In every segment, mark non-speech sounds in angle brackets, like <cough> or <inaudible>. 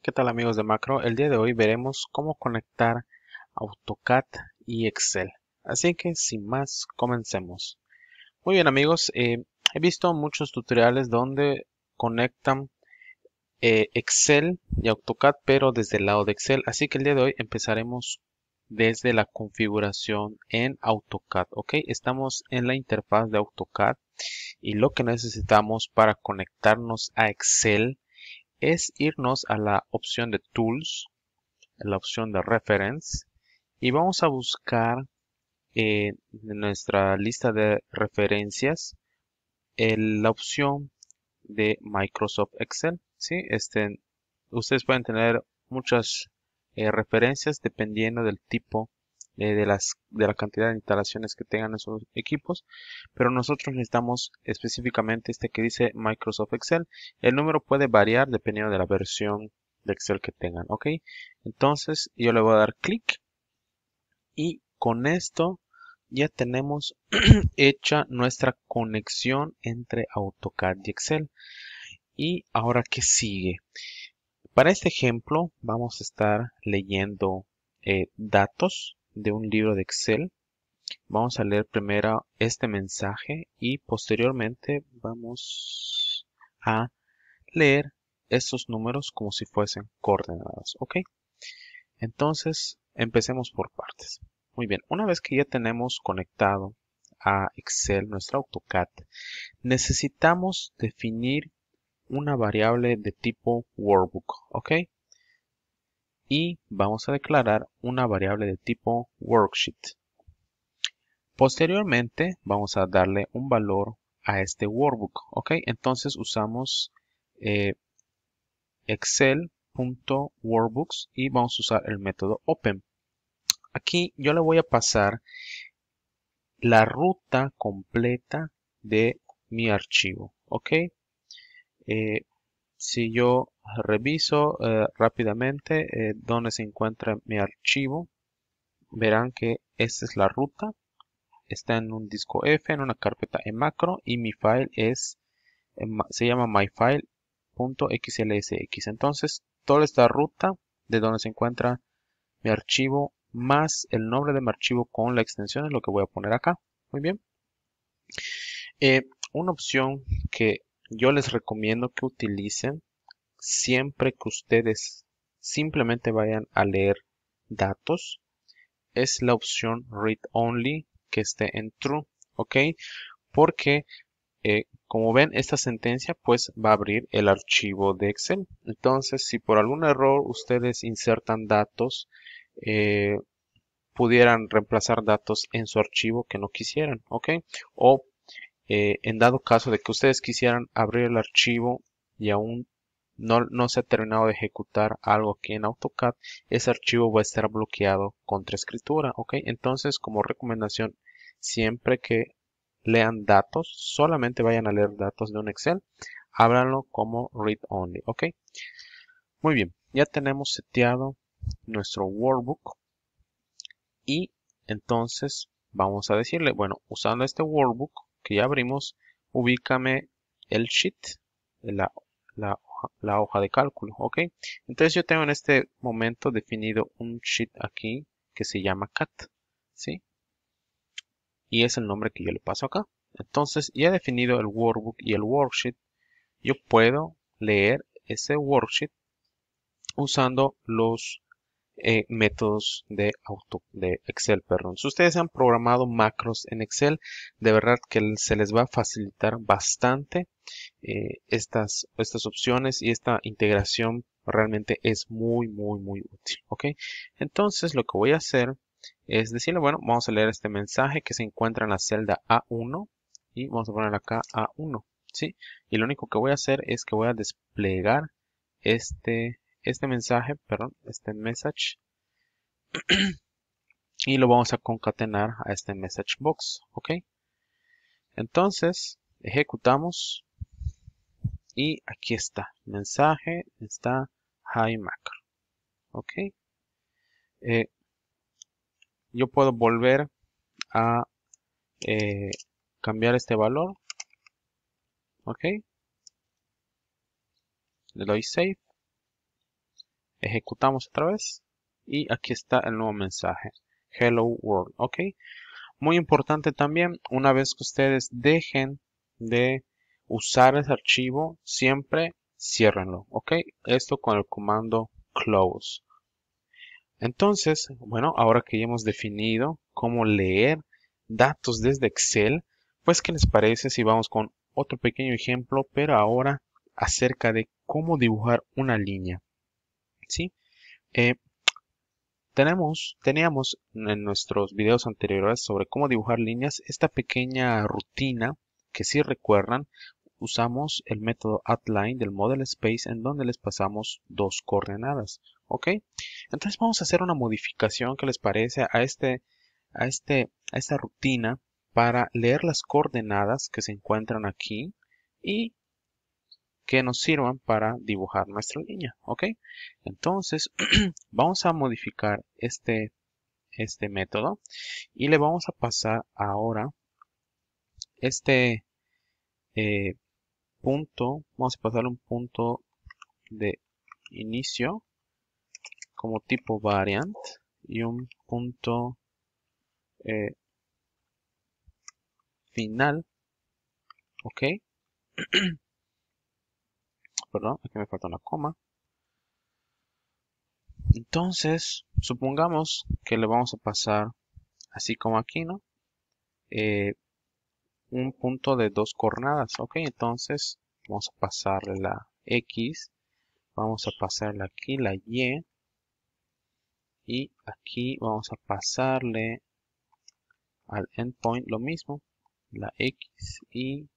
¿Qué tal amigos de Macro? El día de hoy veremos cómo conectar AutoCAD y Excel. Así que sin más, comencemos. Muy bien amigos, eh, he visto muchos tutoriales donde conectan eh, Excel y AutoCAD, pero desde el lado de Excel. Así que el día de hoy empezaremos desde la configuración en AutoCAD. Ok, estamos en la interfaz de AutoCAD y lo que necesitamos para conectarnos a Excel es irnos a la opción de Tools, la opción de Reference, y vamos a buscar eh, en nuestra lista de referencias la opción de Microsoft Excel. ¿sí? Este, ustedes pueden tener muchas eh, referencias dependiendo del tipo eh, de, las, de la cantidad de instalaciones que tengan esos equipos, pero nosotros necesitamos específicamente este que dice Microsoft Excel. El número puede variar dependiendo de la versión de Excel que tengan, ¿ok? Entonces yo le voy a dar clic y con esto ya tenemos <clears throat> hecha nuestra conexión entre AutoCAD y Excel. Y ahora, ¿qué sigue? Para este ejemplo vamos a estar leyendo eh, datos de un libro de Excel. Vamos a leer primero este mensaje y posteriormente vamos a leer estos números como si fuesen coordenadas, ¿ok? Entonces, empecemos por partes. Muy bien, una vez que ya tenemos conectado a Excel nuestra AutoCAD, necesitamos definir una variable de tipo workbook, ¿ok? y vamos a declarar una variable de tipo worksheet. Posteriormente vamos a darle un valor a este workbook, ¿ok? Entonces usamos eh, excel.workbooks y vamos a usar el método open. Aquí yo le voy a pasar la ruta completa de mi archivo, ¿ok? Eh, si yo reviso eh, rápidamente donde eh, dónde se encuentra mi archivo. Verán que esta es la ruta. Está en un disco F, en una carpeta en macro y mi file es eh, se llama myfile.xlsx. Entonces, toda esta ruta de donde se encuentra mi archivo más el nombre de mi archivo con la extensión es lo que voy a poner acá. Muy bien. una opción que yo les recomiendo que utilicen siempre que ustedes simplemente vayan a leer datos, es la opción read only que esté en true, ¿ok? Porque, eh, como ven, esta sentencia pues va a abrir el archivo de Excel. Entonces, si por algún error ustedes insertan datos, eh, pudieran reemplazar datos en su archivo que no quisieran, ¿ok? O eh, en dado caso de que ustedes quisieran abrir el archivo y aún no, no se ha terminado de ejecutar algo aquí en AutoCAD, ese archivo va a estar bloqueado contra escritura, ¿ok? Entonces, como recomendación, siempre que lean datos, solamente vayan a leer datos de un Excel, ábranlo como read only, ¿ok? Muy bien, ya tenemos seteado nuestro workbook y entonces vamos a decirle, bueno, usando este workbook que ya abrimos, ubícame el sheet, la, la la hoja de cálculo, ¿ok? Entonces yo tengo en este momento definido un sheet aquí que se llama cat, ¿sí? Y es el nombre que yo le paso acá. Entonces ya he definido el workbook y el worksheet. Yo puedo leer ese worksheet usando los eh, métodos de, auto, de Excel. Perdón. Si ustedes han programado macros en Excel, de verdad que se les va a facilitar bastante eh, estas, estas opciones y esta integración realmente es muy, muy, muy útil. ¿ok? Entonces lo que voy a hacer es decirle, bueno, vamos a leer este mensaje que se encuentra en la celda A1 y vamos a poner acá A1. ¿sí? Y lo único que voy a hacer es que voy a desplegar este este mensaje, perdón, este message <clears throat> y lo vamos a concatenar a este message box, ¿ok? Entonces, ejecutamos y aquí está, mensaje está high macro, ¿ok? Eh, yo puedo volver a eh, cambiar este valor, ¿ok? Le doy save Ejecutamos otra vez y aquí está el nuevo mensaje. Hello World, ¿ok? Muy importante también, una vez que ustedes dejen de usar ese archivo, siempre ciérrenlo, ¿ok? Esto con el comando close. Entonces, bueno, ahora que ya hemos definido cómo leer datos desde Excel, pues ¿qué les parece si vamos con otro pequeño ejemplo, pero ahora acerca de cómo dibujar una línea? ¿sí? Eh, tenemos, teníamos en nuestros videos anteriores sobre cómo dibujar líneas esta pequeña rutina que si recuerdan usamos el método outline del model space en donde les pasamos dos coordenadas, ¿ok? Entonces vamos a hacer una modificación que les parece a este a este a esta rutina para leer las coordenadas que se encuentran aquí y que nos sirvan para dibujar nuestra línea, ¿ok? Entonces, <clears throat> vamos a modificar este, este método y le vamos a pasar ahora este eh, punto, vamos a pasar un punto de inicio como tipo variant y un punto eh, final, ¿ok? <clears throat> Perdón, aquí me falta una coma. Entonces, supongamos que le vamos a pasar, así como aquí, ¿no? Eh, un punto de dos coordenadas, ¿ok? Entonces, vamos a pasarle la X, vamos a pasarle aquí la Y, y aquí vamos a pasarle al endpoint lo mismo, la X y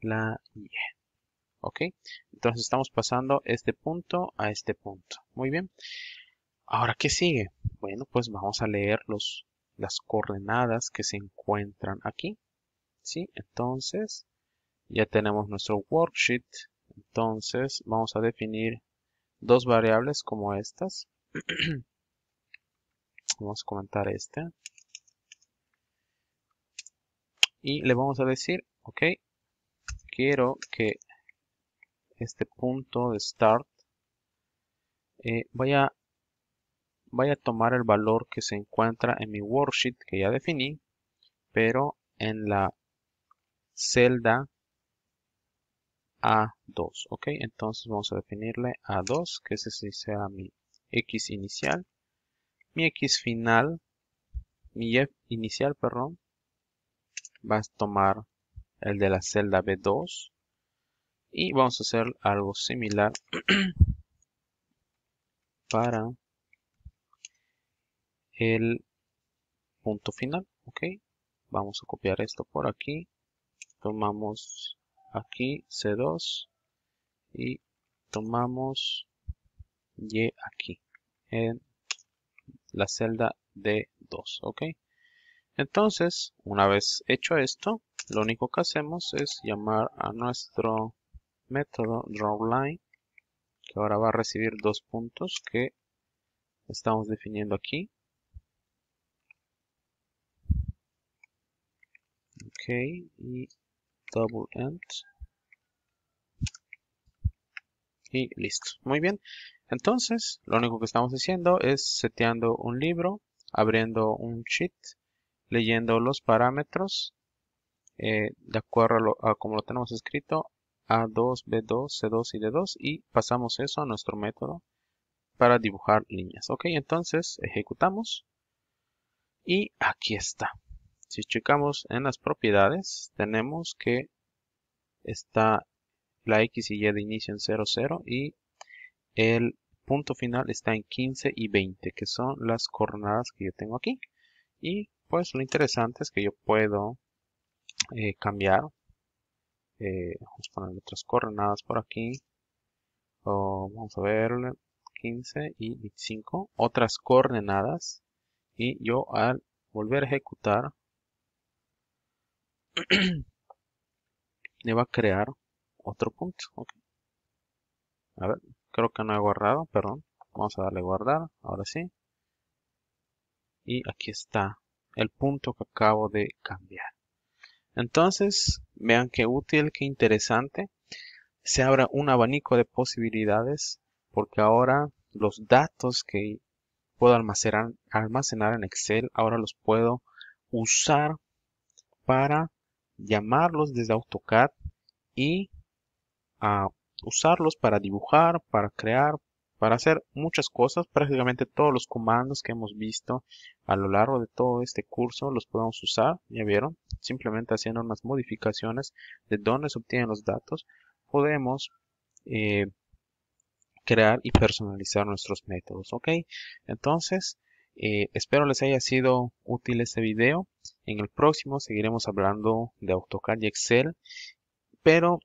la Y. ¿Ok? Entonces estamos pasando este punto a este punto. Muy bien. Ahora, ¿qué sigue? Bueno, pues vamos a leer los, las coordenadas que se encuentran aquí. ¿Sí? Entonces, ya tenemos nuestro worksheet. Entonces, vamos a definir dos variables como estas. <clears throat> vamos a comentar este Y le vamos a decir, ok, quiero que este punto de start, eh, voy, a, voy a tomar el valor que se encuentra en mi worksheet que ya definí, pero en la celda A2, ¿ok? Entonces vamos a definirle A2, que ese sea mi X inicial, mi X final, mi F inicial, perdón, va a tomar el de la celda B2, y vamos a hacer algo similar <clears throat> para el punto final ok vamos a copiar esto por aquí tomamos aquí c2 y tomamos y aquí en la celda d2 ok entonces una vez hecho esto lo único que hacemos es llamar a nuestro método drawLine que ahora va a recibir dos puntos que estamos definiendo aquí. Ok, y double end. Y listo. Muy bien. Entonces, lo único que estamos haciendo es seteando un libro, abriendo un sheet, leyendo los parámetros eh, de acuerdo a como lo tenemos escrito a2, B2, C2 y D2 y pasamos eso a nuestro método para dibujar líneas. Ok, entonces ejecutamos y aquí está. Si checamos en las propiedades, tenemos que está la X y Y de inicio en 0, 0 y el punto final está en 15 y 20, que son las coordenadas que yo tengo aquí. Y pues lo interesante es que yo puedo eh, cambiar eh, vamos a ponerle otras coordenadas por aquí vamos a ver 15 y 25 otras coordenadas y yo al volver a ejecutar le <clears throat> va a crear otro punto a ver creo que no he guardado perdón vamos a darle guardar ahora sí y aquí está el punto que acabo de cambiar entonces, vean qué útil, qué interesante. Se abre un abanico de posibilidades porque ahora los datos que puedo almacenar, en Excel, ahora los puedo usar para llamarlos desde AutoCAD y ah, usarlos para dibujar, para crear, para hacer muchas cosas. Prácticamente todos los comandos que hemos visto a lo largo de todo este curso los podemos usar, ya vieron, simplemente haciendo unas modificaciones de dónde se obtienen los datos, podemos eh, crear y personalizar nuestros métodos, ¿ok? Entonces, eh, espero les haya sido útil este video. En el próximo seguiremos hablando de AutoCAD y Excel, pero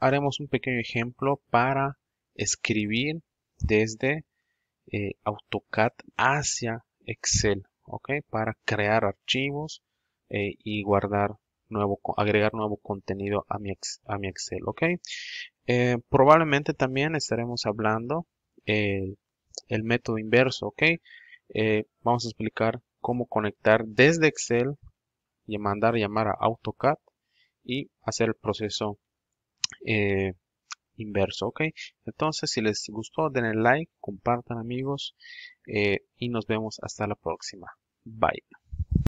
haremos un pequeño ejemplo para escribir desde eh, AutoCAD hacia Excel, ¿ok? Para crear archivos eh, y guardar nuevo, agregar nuevo contenido a mi, a mi Excel, ¿ok? Eh, probablemente también estaremos hablando el método inverso, ¿ok? vamos a explicar cómo conectar desde Excel y mandar llamar a AutoCAD y hacer el proceso inverso, ¿ok? Entonces, si les gustó, denle like, compartan amigos eh, y nos vemos hasta la próxima. Bye.